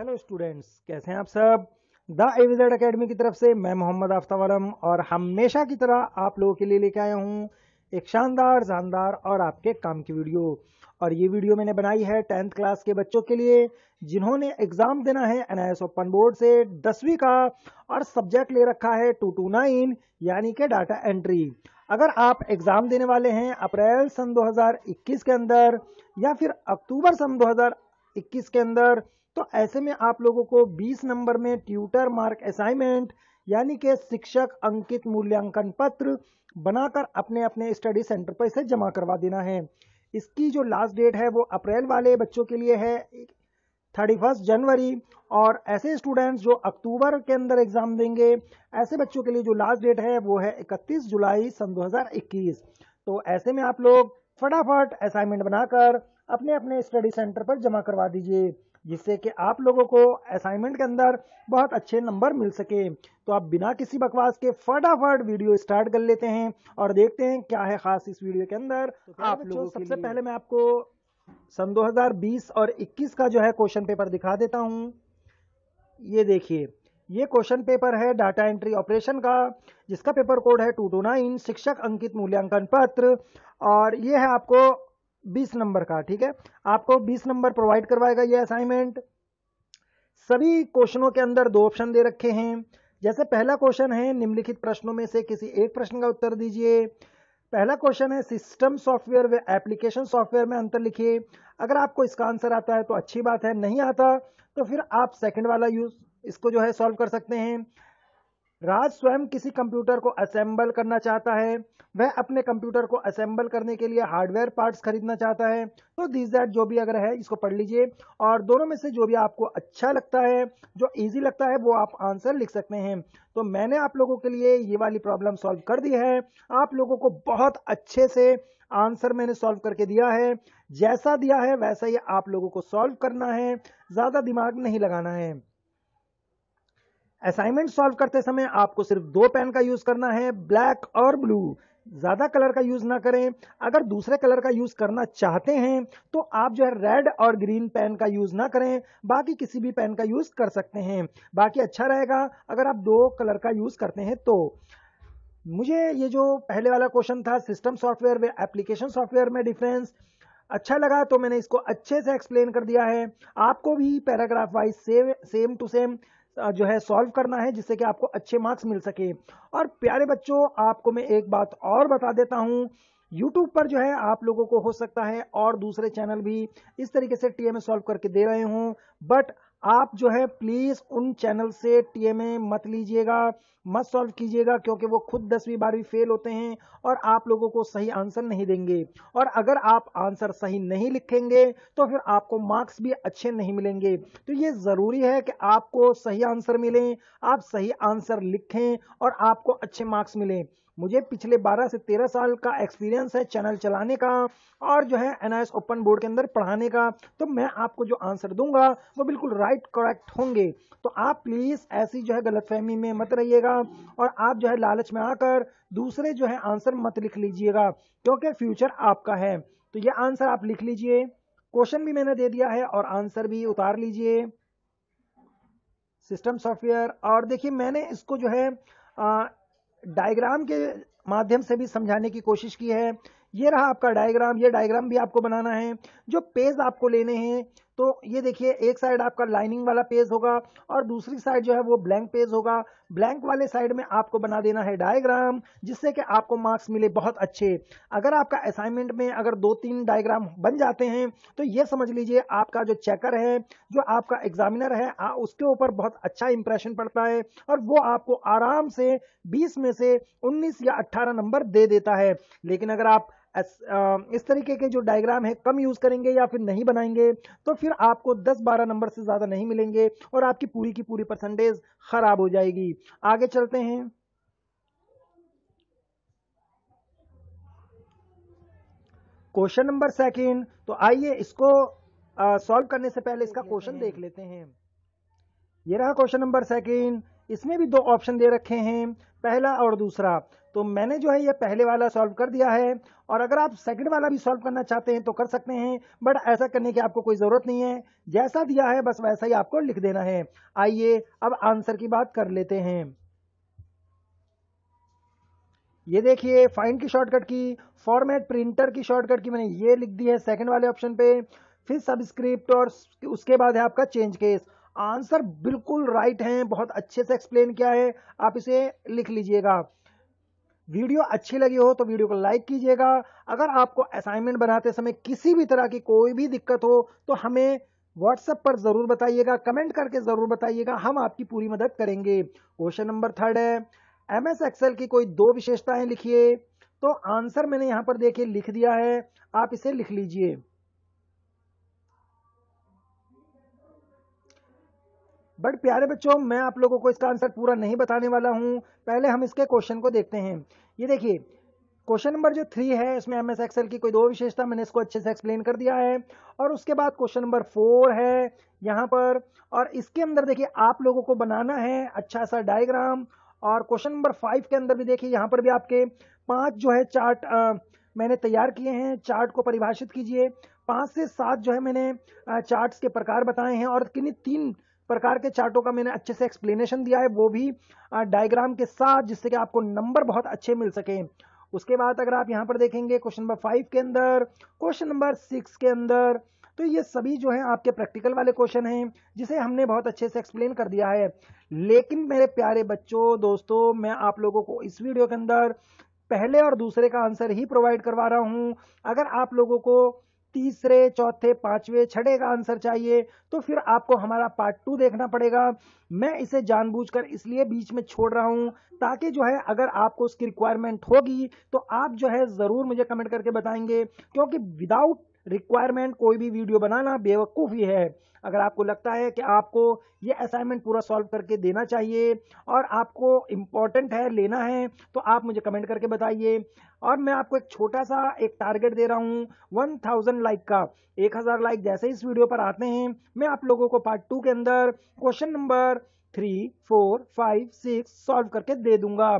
hello students कैसे हैं आप सब द एविजेड एकेडमी की तरफ से मैं मोहम्मद आफ्ताब आलम और हमेशा की तरह आप लोगों के लिए लेके आया हूँ एक शानदार जानदार और आपके काम की वीडियो और ये वीडियो मैंने बनाई है टेंथ क्लास के बच्चों के लिए जिन्होंने एग्ज़ाम देना है एन आई ओपन बोर्ड से दसवीं का और सब्जेक्ट ले रखा है टू टू नाइन यानी कि डाटा एंट्री अगर आप एग्ज़ाम देने वाले हैं अप्रैल सन 2021 के अंदर या फिर अक्टूबर सन 2021 के अंदर तो ऐसे में आप लोगों को 20 नंबर में ट्यूटर मार्क असाइनमेंट यानी कि शिक्षक अंकित मूल्यांकन पत्र बनाकर अपने अपने स्टडी सेंटर पर इसे जमा करवा देना है इसकी जो लास्ट डेट है वो अप्रैल वाले बच्चों के लिए है थर्टी फर्स्ट जनवरी और ऐसे स्टूडेंट्स जो अक्टूबर के अंदर एग्ज़ाम देंगे ऐसे बच्चों के लिए जो लास्ट डेट है वो है इकतीस जुलाई सन 2021 तो ऐसे में आप लोग फटाफट असाइनमेंट बनाकर अपने अपने स्टडी सेंटर पर जमा करवा दीजिए जिससे कि आप लोगों को असाइनमेंट के अंदर बहुत अच्छे नंबर मिल सके तो आप बिना किसी बकवास के फटाफट वीडियो स्टार्ट कर लेते हैं और देखते हैं क्या है खास इस वीडियो के अंदर तो आप लोगों सबसे पहले मैं आपको सन 2020 और 21 का जो है क्वेश्चन पेपर दिखा देता हूँ ये देखिए ये क्वेश्चन पेपर है डाटा एंट्री ऑपरेशन का जिसका पेपर कोड है टू टू नाइन शिक्षक अंकित मूल्यांकन पत्र और ये है आपको बीस नंबर का ठीक है आपको बीस नंबर प्रोवाइड करवाएगा ये असाइनमेंट सभी क्वेश्चनों के अंदर दो ऑप्शन दे रखे हैं जैसे पहला क्वेश्चन है निम्नलिखित प्रश्नों में से किसी एक प्रश्न का उत्तर दीजिए पहला क्वेश्चन है सिस्टम सॉफ्टवेयर व एप्लीकेशन सॉफ्टवेयर में अंतर लिखिए अगर आपको इसका आंसर आता है तो अच्छी बात है नहीं आता तो फिर आप सेकंड वाला यूज इसको जो है सॉल्व कर सकते हैं राज स्वयं किसी कंप्यूटर को असेंबल करना चाहता है वह अपने कंप्यूटर को असेंबल करने के लिए हार्डवेयर पार्ट्स खरीदना चाहता है तो दिस दैट जो भी अगर है इसको पढ़ लीजिए और दोनों में से जो भी आपको अच्छा लगता है जो इजी लगता है वो आप आंसर लिख सकते हैं तो मैंने आप लोगों के लिए ये वाली प्रॉब्लम सॉल्व कर दी है आप लोगों को बहुत अच्छे से आंसर मैंने सॉल्व करके दिया है जैसा दिया है वैसा ही आप लोगों को सॉल्व करना है ज़्यादा दिमाग नहीं लगाना है असाइनमेंट सॉल्व करते समय आपको सिर्फ दो पेन का यूज करना है ब्लैक और ब्लू ज़्यादा कलर का यूज़ ना करें अगर दूसरे कलर का यूज़ करना चाहते हैं तो आप जो है रेड और ग्रीन पेन का यूज़ ना करें बाकी किसी भी पेन का यूज़ कर सकते हैं बाकी अच्छा रहेगा अगर आप दो कलर का यूज़ करते हैं तो मुझे ये जो पहले वाला क्वेश्चन था सिस्टम सॉफ्टवेयर में एप्लीकेशन सॉफ्टवेयर में डिफरेंस अच्छा लगा तो मैंने इसको अच्छे से एक्सप्लेन कर दिया है आपको भी paragraph wise same same to same जो है सॉल्व करना है जिससे कि आपको अच्छे मार्क्स मिल सके और प्यारे बच्चों आपको मैं एक बात और बता देता हूँ यूट्यूब पर जो है आप लोगों को हो सकता है और दूसरे चैनल भी इस तरीके से टीएमए सॉल्व करके दे रहे हों बट आप जो है प्लीज़ उन चैनल से टीएमए मत लीजिएगा मत सॉल्व कीजिएगा क्योंकि वो खुद दसवीं बारहवीं फेल होते हैं और आप लोगों को सही आंसर नहीं देंगे और अगर आप आंसर सही नहीं लिखेंगे तो फिर आपको मार्क्स भी अच्छे नहीं मिलेंगे तो ये ज़रूरी है कि आपको सही आंसर मिलें आप सही आंसर लिखें और आपको अच्छे मार्क्स मिलें मुझे पिछले 12 से 13 साल का एक्सपीरियंस है चैनल चलाने का और जो है एन ओपन बोर्ड के अंदर पढ़ाने का तो मैं आपको जो आंसर दूंगा वो बिल्कुल राइट करेक्ट होंगे तो आप प्लीज़ ऐसी जो है गलतफहमी में मत रहिएगा और आप जो है लालच में आकर दूसरे जो है आंसर मत लिख लीजिएगा क्योंकि फ्यूचर आपका है तो ये आंसर आप लिख लीजिए क्वेश्चन भी मैंने दे दिया है और आंसर भी उतार लीजिए सिस्टम सॉफ्टवेयर और देखिए मैंने इसको जो है डायग्राम के माध्यम से भी समझाने की कोशिश की है ये रहा आपका डायग्राम ये डायग्राम भी आपको बनाना है जो पेज आपको लेने हैं तो ये देखिए एक साइड आपका लाइनिंग वाला पेज होगा और दूसरी साइड जो है वो ब्लैंक पेज होगा ब्लैंक वाले साइड में आपको बना देना है डायग्राम जिससे कि आपको मार्क्स मिले बहुत अच्छे अगर आपका असाइनमेंट में अगर दो तीन डायग्राम बन जाते हैं तो ये समझ लीजिए आपका जो चेकर है जो आपका एग्जामिनर है आ, उसके ऊपर बहुत अच्छा इंप्रेशन पड़ता है और वो आपको आराम से बीस में से उन्नीस या अट्ठारह नंबर दे देता है लेकिन अगर आप इस तरीके के जो डायग्राम है कम यूज़ करेंगे या फिर नहीं बनाएंगे तो फिर आपको दस बारह नंबर से ज़्यादा नहीं मिलेंगे और आपकी पूरी की पूरी परसेंटेज ख़राब हो जाएगी आगे चलते हैं क्वेश्चन नंबर सेकंड तो आइए इसको सॉल्व करने से पहले इसका क्वेश्चन देख लेते हैं ये रहा क्वेश्चन नंबर सेकंड इसमें भी दो ऑप्शन दे रखे हैं पहला और दूसरा तो मैंने जो है ये पहले वाला सॉल्व कर दिया है और अगर आप सेकंड वाला भी सॉल्व करना चाहते हैं तो कर सकते हैं बट ऐसा करने की आपको कोई ज़रूरत नहीं है जैसा दिया है बस वैसा ही आपको लिख देना है आइए अब आंसर की बात कर लेते हैं ये देखिए फाइंड की शॉर्टकट की फॉर्मेट प्रिंटर की शॉर्टकट की मैंने ये लिख दी है सेकंड वाले ऑप्शन पे फिर सबस्क्रिप्ट और उसके बाद है आपका चेंज केस आंसर बिल्कुल राइट है बहुत अच्छे से एक्सप्लेन किया है आप इसे लिख लीजिएगा वीडियो अच्छी लगी हो तो वीडियो को लाइक कीजिएगा अगर आपको असाइनमेंट बनाते समय किसी भी तरह की कोई भी दिक्कत हो तो हमें व्हाट्सएप पर ज़रूर बताइएगा कमेंट करके ज़रूर बताइएगा हम आपकी पूरी मदद करेंगे क्वेश्चन नंबर थर्ड है एम एस एक्सेल की कोई दो विशेषताएं लिखिए तो आंसर मैंने यहाँ पर देखिए लिख दिया है आप इसे लिख लीजिए बट प्यारे बच्चों मैं आप लोगों को इसका आंसर पूरा नहीं बताने वाला हूँ पहले हम इसके क्वेश्चन को देखते हैं ये देखिए क्वेश्चन नंबर जो थ्री है इसमें एम एस एक्सएल की कोई दो विशेषता मैंने इसको अच्छे से एक्सप्लेन कर दिया है और उसके बाद क्वेश्चन नंबर फोर है यहाँ पर और इसके अंदर देखिए आप लोगों को बनाना है अच्छा सा डायग्राम और क्वेश्चन नंबर फाइव के अंदर भी देखिए यहाँ पर भी आपके पाँच जो है चार्ट आ, मैंने तैयार किए हैं चार्ट को परिभाषित कीजिए पाँच से सात जो है मैंने चार्ट्स के प्रकार बताए हैं और किन्हीं तीन प्रकार के चार्टों का मैंने अच्छे से एक्सप्लेनेशन दिया है वो भी डायग्राम के साथ जिससे कि आपको नंबर बहुत अच्छे मिल सके उसके बाद अगर आप यहाँ पर देखेंगे क्वेश्चन नंबर फाइव के अंदर क्वेश्चन नंबर सिक्स के अंदर तो ये सभी जो हैं आपके प्रैक्टिकल वाले क्वेश्चन हैं जिसे हमने बहुत अच्छे से एक्सप्लेन कर दिया है लेकिन मेरे प्यारे बच्चों दोस्तों मैं आप लोगों को इस वीडियो के अंदर पहले और दूसरे का आंसर ही प्रोवाइड करवा रहा हूँ अगर आप लोगों को तीसरे चौथे पांचवे छठे का आंसर चाहिए तो फिर आपको हमारा पार्ट टू देखना पड़ेगा मैं इसे जानबूझकर इसलिए बीच में छोड़ रहा हूं ताकि जो है अगर आपको उसकी रिक्वायरमेंट होगी तो आप जो है ज़रूर मुझे कमेंट करके बताएंगे क्योंकि विदाउट रिक्वायरमेंट कोई भी वीडियो बनाना बेवकूफ़ी है अगर आपको लगता है कि आपको ये असाइनमेंट पूरा सॉल्व करके देना चाहिए और आपको इम्पॉर्टेंट है लेना है तो आप मुझे कमेंट करके बताइए और मैं आपको एक छोटा सा एक टारगेट दे रहा हूँ वन थाउजेंड लाइक का एक हज़ार लाइक जैसे इस वीडियो पर आते हैं मैं आप लोगों को पार्ट टू के अंदर question number three four five six solve करके दे दूंगा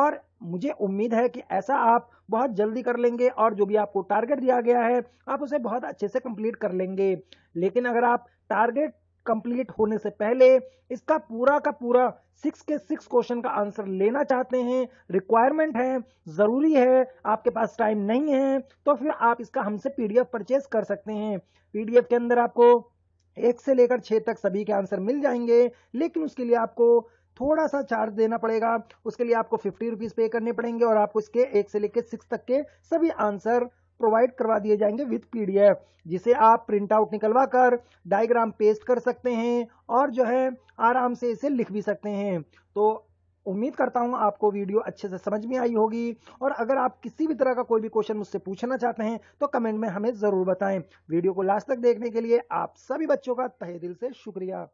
और मुझे उम्मीद है कि ऐसा आप बहुत जल्दी कर लेंगे और जो भी आपको टारगेट दिया गया है आप उसे बहुत अच्छे से कंप्लीट कर लेंगे लेकिन अगर आप टारगेट कंप्लीट होने से पहले इसका पूरा का पूरा सिक्स के सिक्स क्वेश्चन का आंसर लेना चाहते हैं रिक्वायरमेंट है ज़रूरी है आपके पास टाइम नहीं है तो फिर आप इसका हमसे पीडीएफ परचेज कर सकते हैं पीडीएफ के अंदर आपको एक से लेकर छः तक सभी के आंसर मिल जाएंगे लेकिन उसके लिए आपको थोड़ा सा चार्ज देना पड़ेगा उसके लिए आपको फिफ्टी रुपीज़ पे करने पड़ेंगे और आपको इसके एक से लेकर सिक्स तक के सभी आंसर प्रोवाइड करवा दिए जाएंगे विथ पीडीएफ जिसे आप प्रिंट आउट निकलवा कर डायग्राम पेस्ट कर सकते हैं और जो है आराम से इसे लिख भी सकते हैं तो उम्मीद करता हूं आपको वीडियो अच्छे से समझ में आई होगी और अगर आप किसी भी तरह का कोई भी क्वेश्चन मुझसे पूछना चाहते हैं तो कमेंट में हमें ज़रूर बताएं वीडियो को लास्ट तक देखने के लिए आप सभी बच्चों का तहे दिल से शुक्रिया